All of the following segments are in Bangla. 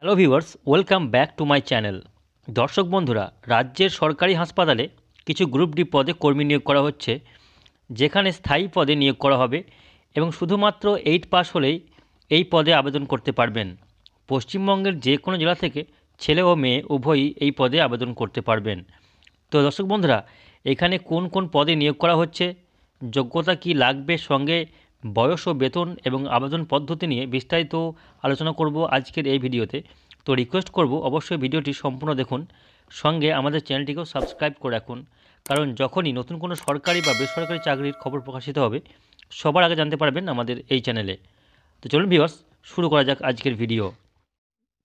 hello viewers welcome back to my channel দর্শক বন্ধুরা রাজ্যের সরকারি হাসপাতালে কিছু গ্রুপ ডি পদে কর্মী নিয়োগ করা হচ্ছে যেখানে স্থায়ী পদে নিয়োগ করা হবে এবং শুধুমাত্র এইট পাস হলেই এই পদে আবেদন করতে পারবেন পশ্চিমবঙ্গের যে কোনো জেলা থেকে ছেলে ও মেয়ে উভয়ই এই পদে আবেদন করতে পারবেন তো দর্শক বন্ধুরা এখানে কোন কোন পদে নিয়োগ করা হচ্ছে যোগ্যতা কি লাগবে সঙ্গে বয়স ও বেতন এবং আবেদন পদ্ধতি নিয়ে বিস্তারিত আলোচনা করব আজকের এই ভিডিওতে তো রিকোয়েস্ট করব অবশ্যই ভিডিওটি সম্পূর্ণ দেখুন সঙ্গে আমাদের চ্যানেলটিকেও সাবস্ক্রাইব করে রাখুন কারণ যখনই নতুন কোনো সরকারি বা বেসরকারি চাকরির খবর প্রকাশিত হবে সবার আগে জানতে পারবেন আমাদের এই চ্যানেলে তো চলুন ভিওর্স শুরু করা যাক আজকের ভিডিও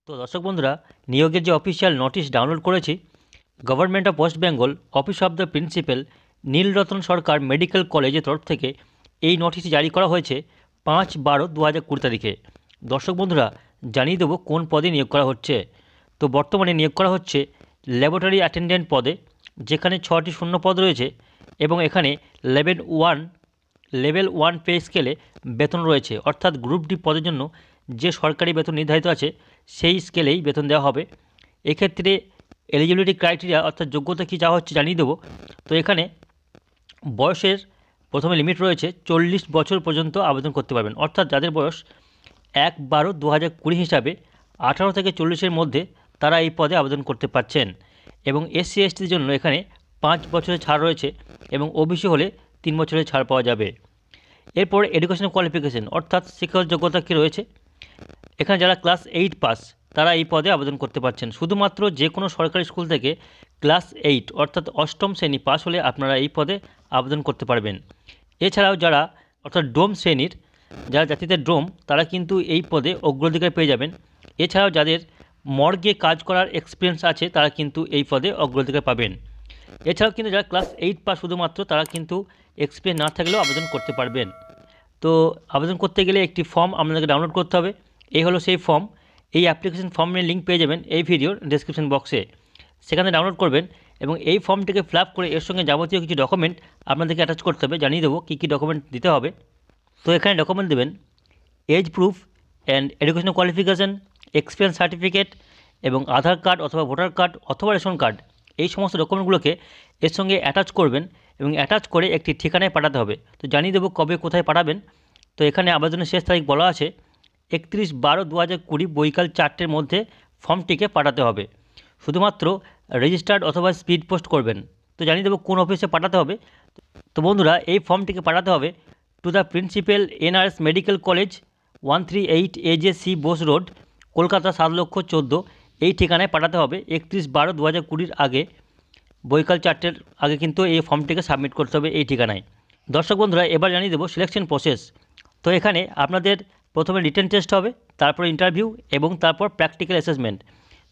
তো দর্শক বন্ধুরা নিয়োগের যে অফিসিয়াল নোটিশ ডাউনলোড করেছি government of West Bengal office of the principal Nilratan Sarkar medical কলেজের তরফ থেকে এই নোটিশ জারি করা হয়েছে পাঁচ বারো দু হাজার কুড়ি তারিখে দর্শক বন্ধুরা জানিয়ে দেবো কোন পদে নিয়োগ করা হচ্ছে তো বর্তমানে নিয়োগ করা হচ্ছে ল্যাবরেটরি অ্যাটেন্ডেন্ট পদে যেখানে ছটি শূন্য পদ রয়েছে এবং এখানে level one level one pay স্কেলে বেতন রয়েছে অর্থাৎ গ্রুপ ডি পদের জন্য যে সরকারি বেতন নির্ধারিত আছে সেই স্কেলেই বেতন দেওয়া হবে এক্ষেত্রে এলিজিবিলিটি ক্রাইটেরিয়া অর্থাৎ যোগ্যতা কী যাওয়া হচ্ছে জানিয়ে দেবো তো এখানে বয়সের প্রথমে লিমিট রয়েছে চল্লিশ বছর পর্যন্ত আবেদন করতে পারবেন অর্থাৎ যাদের বয়স এক বারো দু হাজার কুড়ি হিসাবে আঠারো থেকে চল্লিশের মধ্যে তারা এই পদে আবেদন করতে পারছেন এবং এসসি এসটির জন্য এখানে পাঁচ বছরের ছাড় রয়েছে এবং ওবিসি হলে তিন বছরের ছাড় পাওয়া যাবে এরপর এডুকেশন কোয়ালিফিকেশন অর্থাৎ শিক্ষাগত যোগ্যতা কী রয়েছে এখানে যারা ক্লাস এইট পাস তারা এই পদে আবেদন করতে পারছেন শুধুমাত্র যে কোনো সরকারি স্কুল থেকে ক্লাস এইট অর্থাৎ অষ্টম শ্রেণী পাস হলে আপনারা এই পদে আবেদন করতে পারবেন এছাড়াও যারা অর্থাৎ ডোম শ্রেণীর যারা জাতিতে ডোম তারা কিন্তু এই পদে অগ্রাধিকার পেয়ে যাবেন এছাড়াও যাদের মর্গে কাজ করার এক্সপিরিয়েন্স আছে তারা কিন্তু এই পদে অগ্রাধিকার পাবেন এছাড়াও কিন্তু যারা ক্লাস এইট পাস শুধুমাত্র তারা কিন্তু এক্সপিরিয়েন্স না থাকলেও আবেদন করতে পারবেন তো আবেদন করতে গেলে একটি ফর্ম আপনাদেরকে ডাউনলোড করতে হবে এই হলো সেই ফর্ম এই অ্যাপ্লিকেশন ফর্মের লিঙ্ক পেয়ে যাবেন এই ভিডিওর ডেসক্রিপশন বক্সে সেখানে ডাউনলোড করবেন এবং এই ফর্মটিকে ফিল করে এর সঙ্গে যাবতীয় কিছু ডকুমেন্ট আপনাদেরকে অ্যাটাচ করতে হবে জানিয়ে দেবো কী কী ডকুমেন্ট দিতে হবে তো এখানে ডকুমেন্ট দেবেন age proof and educational qualification experience certificate এবং আধার কার্ড অথবা ভোটার কার্ড অথবা রেশন কার্ড এই সমস্ত ডকুমেন্টগুলোকে এর সঙ্গে অ্যাটাচ করবেন এবং অ্যাটাচ করে একটি ঠিকানায় পাঠাতে হবে তো জানিয়ে দেবো কবে কোথায় পাঠাবেন তো এখানে আবেদনের শেষ তারিখ বলা আছে একত্রিশ বারো দু হাজার কুড়ি বৈকাল চারটের মধ্যে ফর্মটিকে পাঠাতে হবে শুধুমাত্র রেজিস্টার্ড অথবা স্পিড পোস্ট করবেন তো জানিয়ে দেবো কোন অফিসে পাঠাতে হবে তো বন্ধুরা এই ফর্মটিকে পাঠাতে হবে to the principal NRS medical college one three eight A J C Bose road Kolkata সাত লক্ষ চোদ্দো এই ঠিকানায় পাঠাতে হবে একত্রিশ বারো দু হাজার কুড়ির আগে বৈকাল চারটের আগে কিন্তু এই ফর্মটিকে সাবমিট করতে হবে এই ঠিকানায় দর্শক বন্ধুরা এবার জানিয়ে দেবো সিলেকশন প্রসেস তো এখানে আপনাদের প্রথমে রিটার্ন টেস্ট হবে তারপর ইন্টারভিউ এবং তারপর প্র্যাকটিক্যাল অ্যাসেসমেন্ট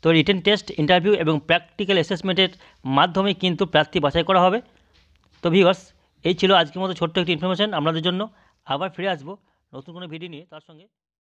তো রিটেন টেস্ট ইন্টারভিউ এবং প্র্যাকটিক্যাল অ্যাসেসমেন্টের মাধ্যমে কিন্তু প্রার্থী বাছাই করা হবে তো ভিউয়ার্স এই ছিল আজকের মতো ছোট্ট একটি ইনফরমেশান আপনাদের জন্য আবার ফিরে আসবো নতুন কোনো ভিডিও নিয়ে তার সঙ্গে